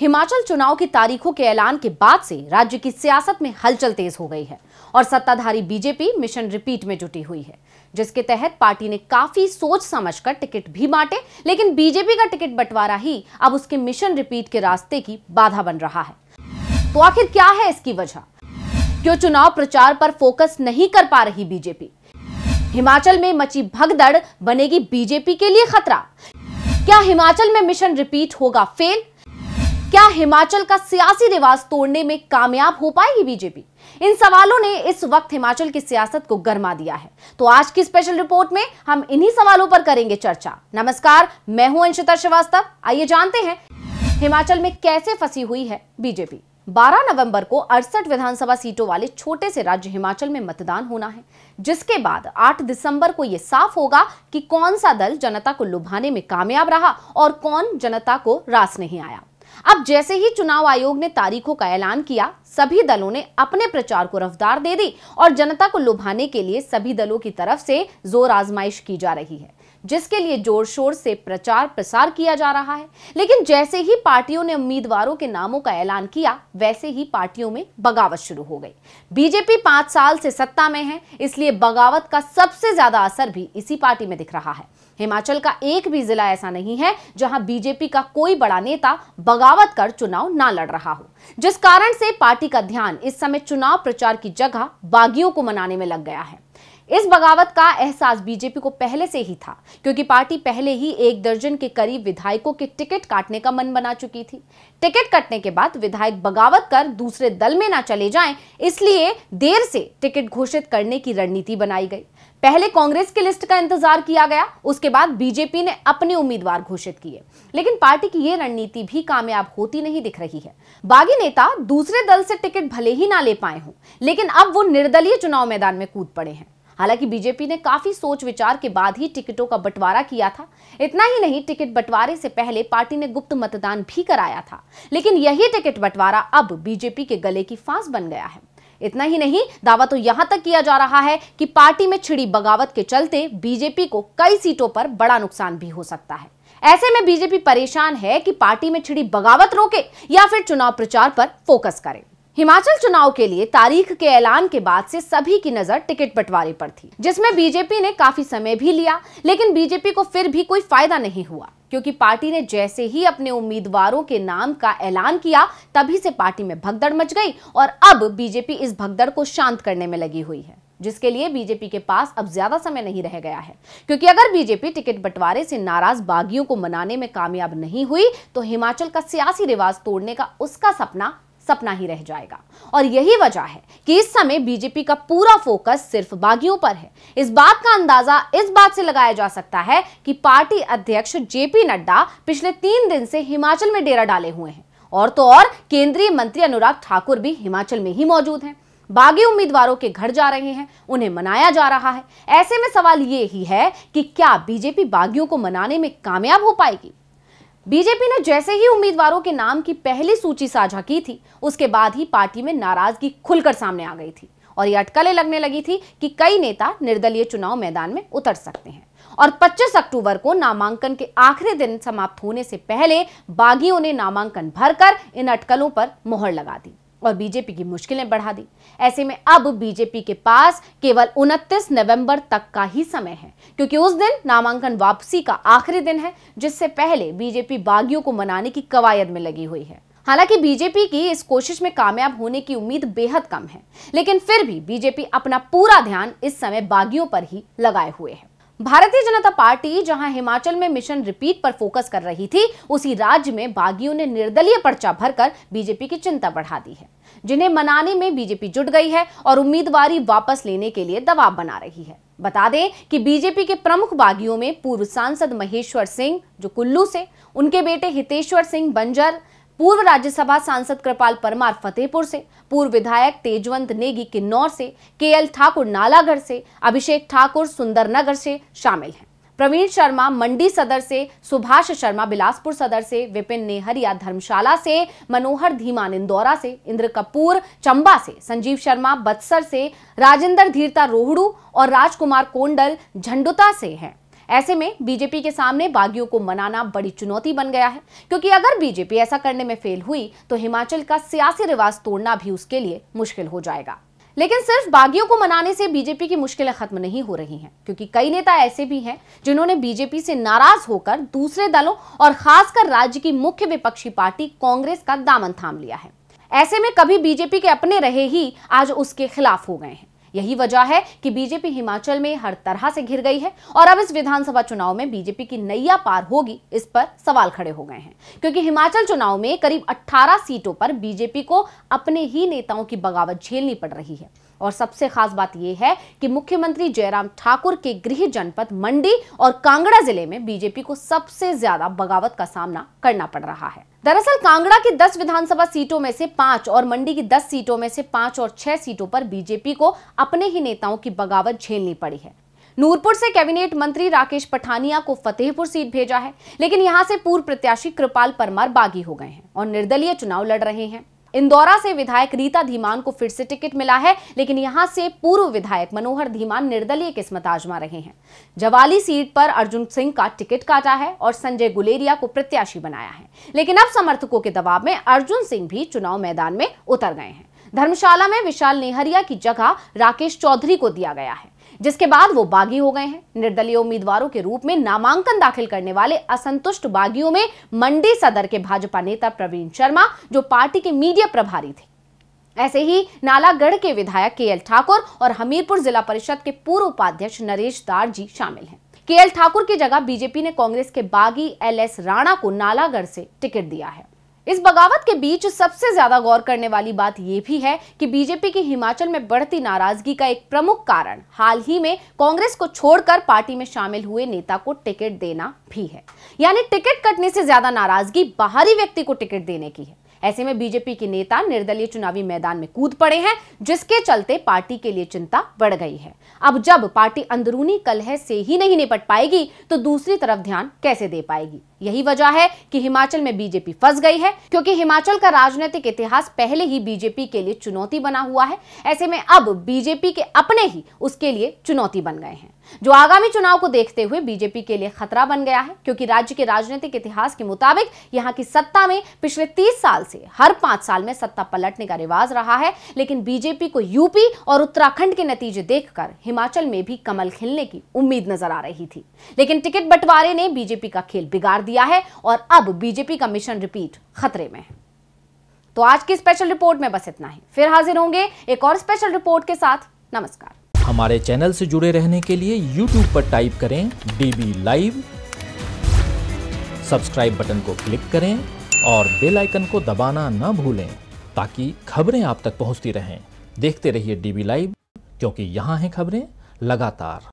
हिमाचल चुनाव की तारीखों के ऐलान के बाद से राज्य की सियासत में हलचल तेज हो गई है और सत्ताधारी बीजेपी मिशन रिपीट में जुटी हुई है जिसके तहत पार्टी ने काफी सोच समझकर टिकट भी बांटे लेकिन बीजेपी का टिकट बंटवारा ही अब उसके मिशन रिपीट के रास्ते की बाधा बन रहा है तो आखिर क्या है इसकी वजह क्यों चुनाव प्रचार पर फोकस नहीं कर पा रही बीजेपी हिमाचल में मची भगदड़ बनेगी बीजेपी के लिए खतरा क्या हिमाचल में मिशन रिपीट होगा फेल क्या हिमाचल का सियासी रिवाज तोड़ने में कामयाब हो पाएगी बीजेपी इन सवालों ने इस वक्त हिमाचल की सियासत को गर्मा दिया है तो आज की स्पेशल रिपोर्ट में हम इन्हीं सवालों पर करेंगे चर्चा नमस्कार मैं हूं अंशिता श्रीवास्तव आइए जानते हैं हिमाचल में कैसे फंसी हुई है बीजेपी 12 नवंबर को अड़सठ विधानसभा सीटों वाले छोटे से राज्य हिमाचल में मतदान होना है जिसके बाद 8 दिसंबर को यह साफ होगा कि कौन सा दल जनता को लुभाने में कामयाब रहा और कौन जनता को रास नहीं आया अब जैसे ही चुनाव आयोग ने तारीखों का ऐलान किया सभी दलों ने अपने प्रचार को रफ्तार दे दी और जनता को लुभाने के लिए सभी दलों की तरफ से जोर आजमाइश की जा रही है जिसके लिए जोर शोर से प्रचार प्रसार किया जा रहा है लेकिन जैसे ही पार्टियों ने उम्मीदवारों के नामों का ऐलान किया वैसे ही पार्टियों में बगावत शुरू हो गई बीजेपी पांच साल से सत्ता में है इसलिए बगावत का सबसे ज्यादा असर भी इसी पार्टी में दिख रहा है हिमाचल का एक भी जिला ऐसा नहीं है जहां बीजेपी का कोई बड़ा नेता बगावत कर चुनाव ना लड़ रहा हो जिस कारण से पार्टी का ध्यान इस समय चुनाव प्रचार की जगह बागियों को मनाने में लग गया है इस बगावत का एहसास बीजेपी को पहले से ही था क्योंकि पार्टी पहले ही एक दर्जन के करीब विधायकों के टिकट काटने का मन बना चुकी थी टिकट कटने के बाद विधायक बगावत कर दूसरे दल में ना चले जाएं इसलिए देर से टिकट घोषित करने की रणनीति बनाई गई पहले कांग्रेस की लिस्ट का इंतजार किया गया उसके बाद बीजेपी ने अपने उम्मीदवार घोषित किए लेकिन पार्टी की ये रणनीति भी कामयाब होती नहीं दिख रही है बागी नेता दूसरे दल से टिकट भले ही ना ले पाए हों लेकिन अब वो निर्दलीय चुनाव मैदान में कूद पड़े हैं हालांकि बीजेपी ने काफी सोच विचार के बाद ही टिकटों का बंटवारा किया था इतना ही नहीं टिकट बंटवारे से पहले पार्टी ने गुप्त मतदान भी कराया था लेकिन यही टिकट बंटवारा अब बीजेपी के गले की फांस बन गया है इतना ही नहीं दावा तो यहां तक किया जा रहा है कि पार्टी में छिड़ी बगावत के चलते बीजेपी को कई सीटों पर बड़ा नुकसान भी हो सकता है ऐसे में बीजेपी परेशान है कि पार्टी में छिड़ी बगावत रोके या फिर चुनाव प्रचार पर फोकस करे हिमाचल चुनाव के लिए तारीख के ऐलान के बाद से सभी की नजर टिकट बंटवारे पर थी जिसमें बीजेपी ने काफी समय भी लिया लेकिन बीजेपी को फिर भी कोई फायदा नहीं हुआ क्योंकि पार्टी ने जैसे ही अपने उम्मीदवारों के नाम का ऐलान किया तभी से पार्टी में भगदड़ मच गई और अब बीजेपी इस भगदड़ को शांत करने में लगी हुई है जिसके लिए बीजेपी के पास अब ज्यादा समय नहीं रह गया है क्योंकि अगर बीजेपी टिकट बंटवारे से नाराज बागियों को मनाने में कामयाब नहीं हुई तो हिमाचल का सियासी रिवाज तोड़ने का उसका सपना सपना ही रह जाएगा और यही वजह है कि इस समय बीजेपी का पूरा फोकस सिर्फ बागियों पर है इस बात का अंदाजा इस बात से लगाया जा सकता है कि पार्टी अध्यक्ष जेपी नड्डा पिछले तीन दिन से हिमाचल में डेरा डाले हुए हैं और तो और केंद्रीय मंत्री अनुराग ठाकुर भी हिमाचल में ही मौजूद हैं बागी उम्मीदवारों के घर जा रहे हैं उन्हें मनाया जा रहा है ऐसे में सवाल ये ही है कि क्या बीजेपी बागियों को मनाने में कामयाब हो पाएगी बीजेपी ने जैसे ही उम्मीदवारों के नाम की पहली सूची साझा की थी उसके बाद ही पार्टी में नाराजगी खुलकर सामने आ गई थी और ये अटकलें लगने लगी थी कि कई नेता निर्दलीय चुनाव मैदान में उतर सकते हैं और 25 अक्टूबर को नामांकन के आखिरी दिन समाप्त होने से पहले बागियों ने नामांकन भरकर इन अटकलों पर मोहर लगा दी और बीजेपी की मुश्किलें बढ़ा दी ऐसे में अब बीजेपी के पास केवल 29 नवंबर तक का ही समय है क्योंकि उस दिन नामांकन वापसी का आखिरी दिन है जिससे पहले बीजेपी बागियों को मनाने की कवायद में लगी हुई है हालांकि बीजेपी की इस कोशिश में कामयाब होने की उम्मीद बेहद कम है लेकिन फिर भी बीजेपी अपना पूरा ध्यान इस समय बागियों पर ही लगाए हुए है भारतीय जनता पार्टी जहां हिमाचल में मिशन रिपीट पर फोकस कर रही थी उसी राज्य में बागियों ने निर्दलीय पर्चा भरकर बीजेपी की चिंता बढ़ा दी है जिन्हें मनाने में बीजेपी जुट गई है और उम्मीदवारी वापस लेने के लिए दबाव बना रही है बता दें कि बीजेपी के प्रमुख बागियों में पूर्व सांसद महेश्वर सिंह जो कुल्लू से उनके बेटे हितेश्वर सिंह बंजर पूर्व राज्यसभा सांसद कृपाल परमार फतेहपुर से पूर्व विधायक तेजवंत नेगी किन्नौर से केएल ठाकुर नालागढ़ से अभिषेक ठाकुर सुंदरनगर से शामिल हैं प्रवीण शर्मा मंडी सदर से सुभाष शर्मा बिलासपुर सदर से विपिन नेहरिया धर्मशाला से मनोहर धीमान इंदौरा से इंद्र कपूर चंबा से संजीव शर्मा बत्सर से राजेंद्र धीरता रोहड़ू और राजकुमार कोंडल झंडुता से हैं ऐसे में बीजेपी के सामने बागियों को मनाना बड़ी चुनौती बन गया है क्योंकि अगर बीजेपी ऐसा करने में फेल हुई तो हिमाचल का सियासी रिवाज तोड़ना भी उसके लिए मुश्किल हो जाएगा लेकिन सिर्फ बागियों को मनाने से बीजेपी की मुश्किलें खत्म नहीं हो रही हैं क्योंकि कई नेता ऐसे भी हैं जिन्होंने बीजेपी से नाराज होकर दूसरे दलों और खासकर राज्य की मुख्य विपक्षी पार्टी कांग्रेस का दामन थाम लिया है ऐसे में कभी बीजेपी के अपने रहे ही आज उसके खिलाफ हो गए हैं यही वजह है कि बीजेपी हिमाचल में हर तरह से घिर गई है और अब इस विधानसभा चुनाव में बीजेपी की नैया पार होगी इस पर सवाल खड़े हो गए हैं क्योंकि हिमाचल चुनाव में करीब अट्ठारह सीटों पर बीजेपी को अपने ही नेताओं की बगावत झेलनी पड़ रही है और सबसे खास बात यह है कि मुख्यमंत्री जयराम ठाकुर के गृह जनपद मंडी और कांगड़ा जिले में बीजेपी को सबसे ज्यादा बगावत का सामना करना पड़ रहा है दरअसल कांगड़ा की 10 विधानसभा सीटों में से पांच और मंडी की 10 सीटों में से पांच और छह सीटों पर बीजेपी को अपने ही नेताओं की बगावत झेलनी पड़ी है नूरपुर से कैबिनेट मंत्री राकेश पठानिया को फतेहपुर सीट भेजा है लेकिन यहां से पूर्व प्रत्याशी कृपाल परमार बागी हो गए हैं और निर्दलीय चुनाव लड़ रहे हैं इंदौरा से विधायक रीता धीमान को फिर से टिकट मिला है लेकिन यहां से पूर्व विधायक मनोहर धीमान निर्दलीय किस्मत आजमा रहे हैं जवाली सीट पर अर्जुन सिंह का टिकट काटा है और संजय गुलेरिया को प्रत्याशी बनाया है लेकिन अब समर्थकों के दबाव में अर्जुन सिंह भी चुनाव मैदान में उतर गए हैं धर्मशाला में विशाल नेहरिया की जगह राकेश चौधरी को दिया गया है जिसके बाद वो बागी हो गए हैं निर्दलीय उम्मीदवारों के रूप में नामांकन दाखिल करने वाले असंतुष्ट बागियों में मंडी सदर के भाजपा नेता प्रवीण शर्मा जो पार्टी के मीडिया प्रभारी थे ऐसे ही नालागढ़ के विधायक के ठाकुर और हमीरपुर जिला परिषद के पूर्व उपाध्यक्ष नरेश दार जी शामिल हैं के ठाकुर की जगह बीजेपी ने कांग्रेस के बागी एल एस राणा को नालागढ़ से टिकट दिया है इस बगावत के बीच सबसे ज्यादा गौर करने वाली बात यह भी है कि बीजेपी की हिमाचल में बढ़ती नाराजगी का एक प्रमुख कारण हाल ही में कांग्रेस को छोड़कर पार्टी में शामिल हुए नेता को टिकट देना भी है यानी टिकट कटने से ज्यादा नाराजगी बाहरी व्यक्ति को टिकट देने की है ऐसे में बीजेपी के नेता निर्दलीय चुनावी मैदान में कूद पड़े हैं जिसके चलते पार्टी के लिए चिंता बढ़ गई है अब जब पार्टी अंदरूनी कलह से ही नहीं निपट पाएगी तो दूसरी तरफ ध्यान कैसे दे पाएगी यही वजह है कि हिमाचल में बीजेपी फंस गई है क्योंकि हिमाचल का राजनीतिक इतिहास पहले ही बीजेपी के लिए चुनौती बना हुआ है ऐसे में अब बीजेपी के अपने ही उसके लिए चुनौती बन गए हैं जो आगामी चुनाव को देखते हुए बीजेपी के लिए खतरा बन गया है क्योंकि राज्य के राजनीतिक इतिहास के मुताबिक यहाँ की सत्ता में पिछले तीस साल से हर पांच साल में सत्ता पलटने का रिवाज रहा है लेकिन बीजेपी को यूपी और उत्तराखंड के नतीजे देखकर हिमाचल में भी कमल खिलने की उम्मीद नजर आ रही थी लेकिन टिकट बंटवारे ने बीजेपी का खेल बिगाड़ दिया है और अब बीजेपी का मिशन रिपीट खतरे में है तो आज की स्पेशल रिपोर्ट में बस इतना ही फिर हाजिर होंगे एक और स्पेशल रिपोर्ट के साथ नमस्कार हमारे चैनल से जुड़े रहने के लिए यूट्यूब पर टाइप करें डीबी लाइव सब्सक्राइब बटन को क्लिक करें और बेल आइकन को दबाना ना भूलें ताकि खबरें आप तक पहुंचती रहें देखते रहिए डीबी लाइव क्योंकि यहाँ हैं खबरें लगातार